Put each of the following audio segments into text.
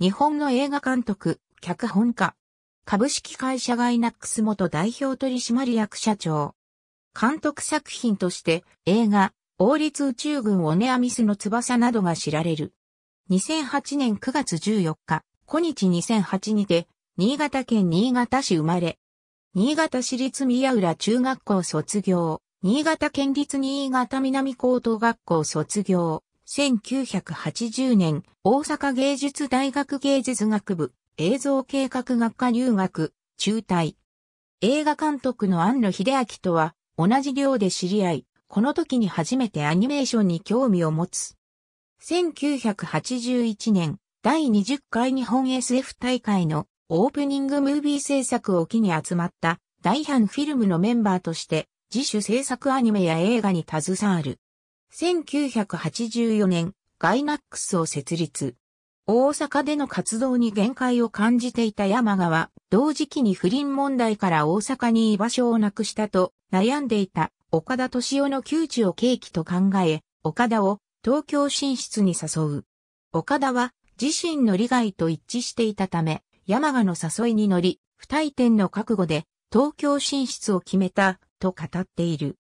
日本の映画監督、脚本家。株式会社ガイナックス元代表取締役社長。監督作品として映画、王立宇宙軍オネアミスの翼などが知られる。2008年9月14日、今日2008にて、新潟県新潟市生まれ。新潟市立宮浦中学校卒業。新潟県立新潟南高等学校卒業。1980年、大阪芸術大学芸術学部、映像計画学科留学、中退。映画監督の安野秀明とは、同じ寮で知り合い、この時に初めてアニメーションに興味を持つ。1981年、第20回日本 SF 大会のオープニングムービー制作を機に集まった、大半フィルムのメンバーとして、自主制作アニメや映画に携わる。1984年、ガイナックスを設立。大阪での活動に限界を感じていた山賀は、同時期に不倫問題から大阪に居場所をなくしたと悩んでいた岡田敏夫の窮地を契機と考え、岡田を東京進出に誘う。岡田は自身の利害と一致していたため、山賀の誘いに乗り、不退転の覚悟で東京進出を決めたと語っている。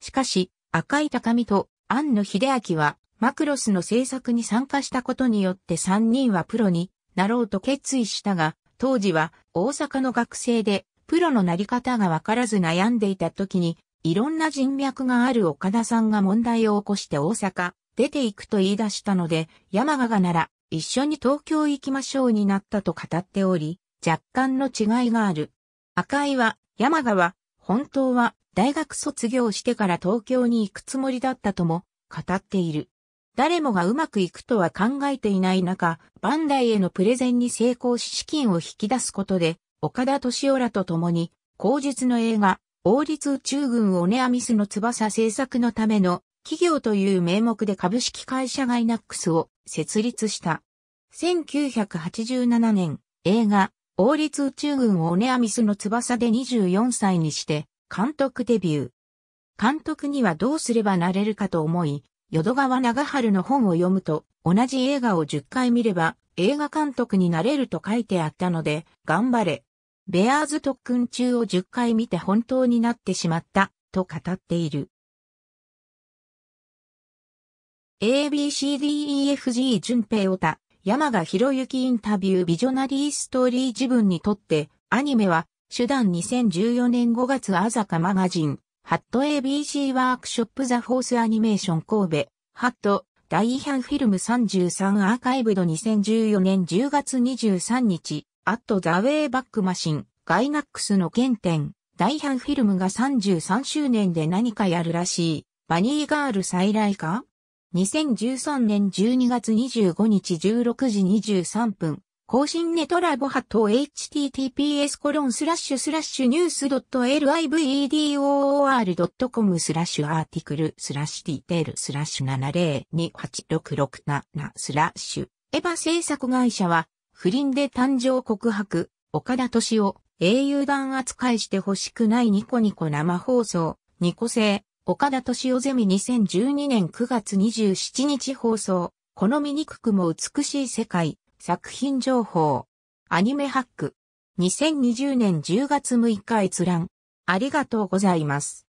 しかし、赤井高美と庵野秀明は、マクロスの制作に参加したことによって3人はプロになろうと決意したが、当時は大阪の学生で、プロのなり方がわからず悩んでいた時に、いろんな人脈がある岡田さんが問題を起こして大阪、出ていくと言い出したので、山賀がなら、一緒に東京行きましょうになったと語っており、若干の違いがある。赤井は、山賀は、本当は大学卒業してから東京に行くつもりだったとも語っている。誰もがうまくいくとは考えていない中、バンダイへのプレゼンに成功し資金を引き出すことで、岡田敏夫らと共に、後日の映画、王立宇宙軍オネアミスの翼制作のための企業という名目で株式会社ガイナックスを設立した。1987年、映画、王立宇宙軍オネアミスの翼で24歳にして、監督デビュー。監督にはどうすればなれるかと思い、淀川長春の本を読むと、同じ映画を10回見れば映画監督になれると書いてあったので、頑張れ。ベアーズ特訓中を10回見て本当になってしまった、と語っている。ABCDEFG 順平オタ、山賀博之インタビュービジョナリーストーリー自分にとって、アニメは手段2014年5月あざかマガジン、ハット ABC ワークショップザフォースアニメーション神戸、ハット、大違反フィルム33アーカイブド2014年10月23日、アットザウェイバックマシン、ガイナックスの原点、大違反フィルムが33周年で何かやるらしい、バニーガール再来か ?2013 年12月25日16時23分、更新ネトラボハと https コロンスラッシュスラッシュニュース .livedoor.com スラッシュアーティクルスラッシュディテールスラッシュ7 0 2 8 6 6 7スラッシュエヴァ制作会社は不倫で誕生告白岡田敏夫英雄団扱いして欲しくないニコニコ生放送ニコ製岡田敏夫ゼミ2012年9月27日放送この醜くも美しい世界作品情報、アニメハック、2020年10月6日閲覧、ありがとうございます。